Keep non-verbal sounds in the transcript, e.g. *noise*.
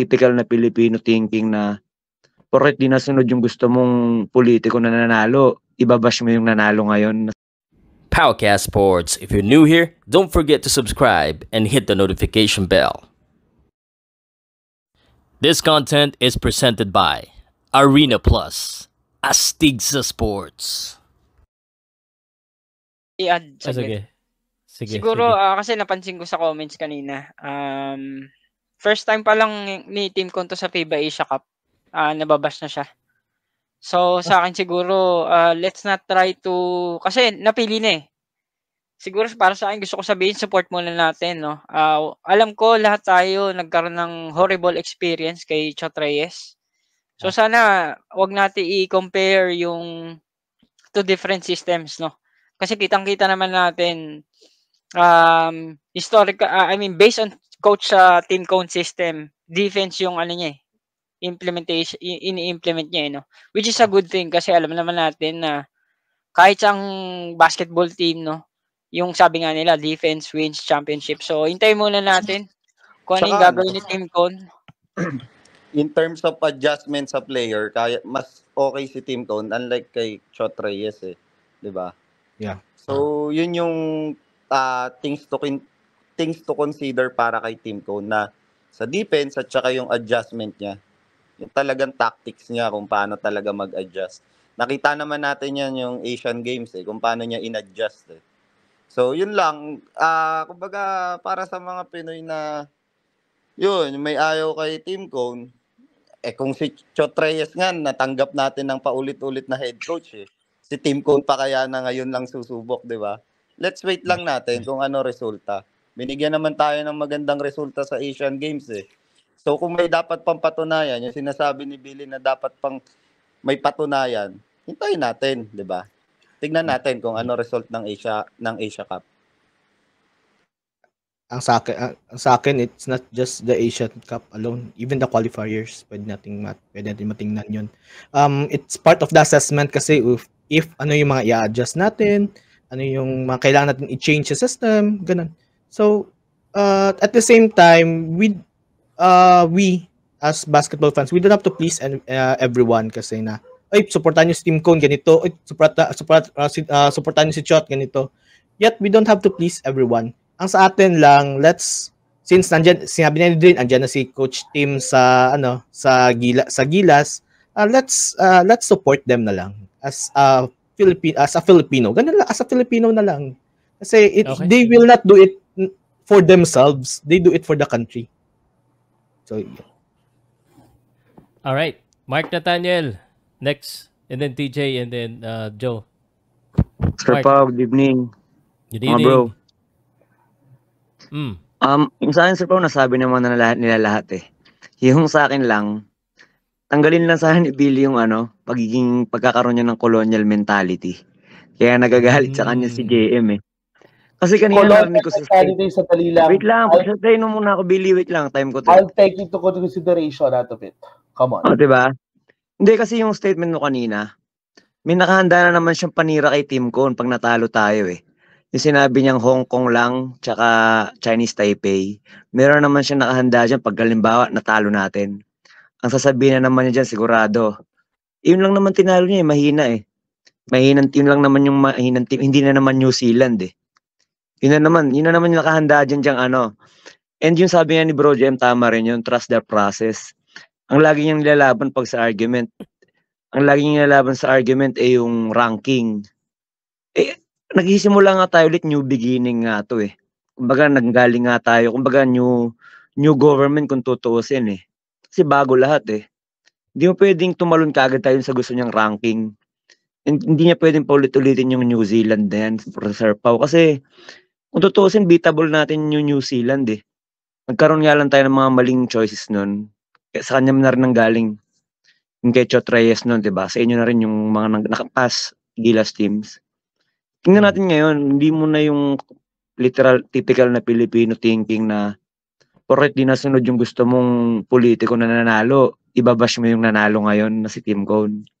typical na Pilipino thinking na porket di nasunod yung gusto mong politiko na nanalo, ibabash mo yung nanalo ngayon. Powcast Sports. If you're new here, don't forget to subscribe and hit the notification bell. This content is presented by Arena Plus, Astig Sports. I-add. Ah, sige. sige. Siguro sige. Uh, kasi napansin ko sa comments kanina, um, first time pa lang ni Team Konto sa FIBA Asia Cup, uh, ah, nababas na siya. So, sa akin siguro, uh, let's not try to, kasi napili na eh. Siguro para sa akin, gusto ko sabihin, support muna natin, no? Uh, alam ko, lahat tayo nagkaroon ng horrible experience kay Chot Reyes. So, sana, wag natin i-compare yung two different systems, no? Kasi kitang-kita naman natin, um, historical, uh, I mean, based on coach sa team cone system. Defense yung ano niya eh, Implementation, ini-implement niya eh, no? Which is a good thing kasi alam naman natin na kahit ang basketball team, no? Yung sabi nga nila, defense wins championship. So, hintay muna natin kung ano yung gagawin ni Team Cone. *clears throat* In terms of adjustment sa player, kaya mas okay si Team Cone unlike kay Chot Reyes eh. 'Di ba? Yeah. So, yun yung uh, things to things to consider para kay Team Cone na sa defense at saka yung adjustment niya. Yung talagang tactics niya kung paano talaga mag-adjust. Nakita naman natin yan yung Asian Games eh, kung paano niya in-adjust eh. So, yun lang. Uh, kumbaga, para sa mga Pinoy na yun, may ayaw kay Team Cone, eh kung si Chotreyes nga, natanggap natin ng paulit-ulit na head coach eh. Si Team Cone pa kaya na ngayon lang susubok, di ba? Let's wait lang natin kung ano resulta. Binigyan naman tayo ng magandang resulta sa Asian Games eh. So kung may dapat pang patunayan, yung sinasabi ni Billy na dapat pang may patunayan, hintayin natin, 'di ba? Tignan natin kung ano result ng Asia ng Asia Cup. Ang sa akin, ang sa akin it's not just the Asian Cup alone, even the qualifiers, pwede nating mat, pwede nating matingnan 'yon. Um it's part of the assessment kasi if, if ano yung mga i-adjust natin, ano yung mga kailangan natin i-change sa system, ganun. So, uh, at the same time, we, uh, we as basketball fans, we don't have to please and uh, everyone kasi na, ay, supportan niyo si Team Cone, ganito. Ay, supporta, support, uh, si, uh, supportan niyo si Chot, ganito. Yet, we don't have to please everyone. Ang sa atin lang, let's, since nandyan, sinabi na din, andyan na si Coach Tim sa, ano, sa, gila, sa Gilas, uh, let's, uh, let's support them na lang as a Filipino, as a Filipino. Ganun lang, as a Filipino na lang. Kasi it, okay. they will not do it for themselves. They do it for the country. So, yeah. All right. Mark Nathaniel, next. And then TJ, and then uh, Joe. Sir Mark. good evening. Good evening. Mga bro. Mm. Um, yung sa akin, Sir Pao, nasabi naman na lahat nila lahat eh. Yung sa akin lang, tanggalin lang sa akin ni Billy yung ano, pagiging pagkakaroon niya ng colonial mentality. Kaya nagagalit mm. sa kanya si JM hmm. eh. Kasi kanina Colon, narinig ko sa Saturday sa tali lang. Wait lang, pagsasayin mo muna ako, Billy. Wait lang, time ko to. I'll take it into consideration out of it. Come on. Oh, diba? Hindi, kasi yung statement mo kanina, may nakahanda na naman siyang panira kay Team Cone pag natalo tayo eh. Yung sinabi niyang Hong Kong lang, tsaka Chinese Taipei. Meron naman siyang nakahanda dyan pag galimbawa natalo natin. Ang sasabihin na naman niya dyan, sigurado. yun lang naman tinalo niya eh, mahina eh mahinang team lang naman yung mahinang team. Hindi na naman New Zealand eh. Yun na naman, yun na naman yung nakahanda dyan dyan ano. And yung sabi nga ni Bro Jem, tama rin yun, trust the process. Ang lagi niyang nilalaban pag sa argument, ang lagi niyang nilalaban sa argument ay yung ranking. Eh, nagsisimula nga tayo ulit, new beginning nga to eh. Kumbaga, nanggaling nga tayo. Kumbaga, new, new government kung tutuusin eh. Kasi bago lahat eh. Hindi mo pwedeng tumalon kaagad tayo sa gusto niyang ranking. And, hindi niya pwedeng paulit-ulitin yung New Zealand na yan, Professor Pau. Kasi kung tutuusin, beatable natin yung New Zealand eh. Nagkaroon nga lang tayo ng mga maling choices nun. Sa kanya na rin ang galing. Yung kay Reyes nun, di ba? Sa inyo na rin yung mga nakapas Gilas teams. Tingnan natin ngayon, hindi mo na yung literal, typical na Filipino thinking na porket di nasunod yung gusto mong politiko na nanalo, ibabash mo yung nanalo ngayon na si Tim Cone.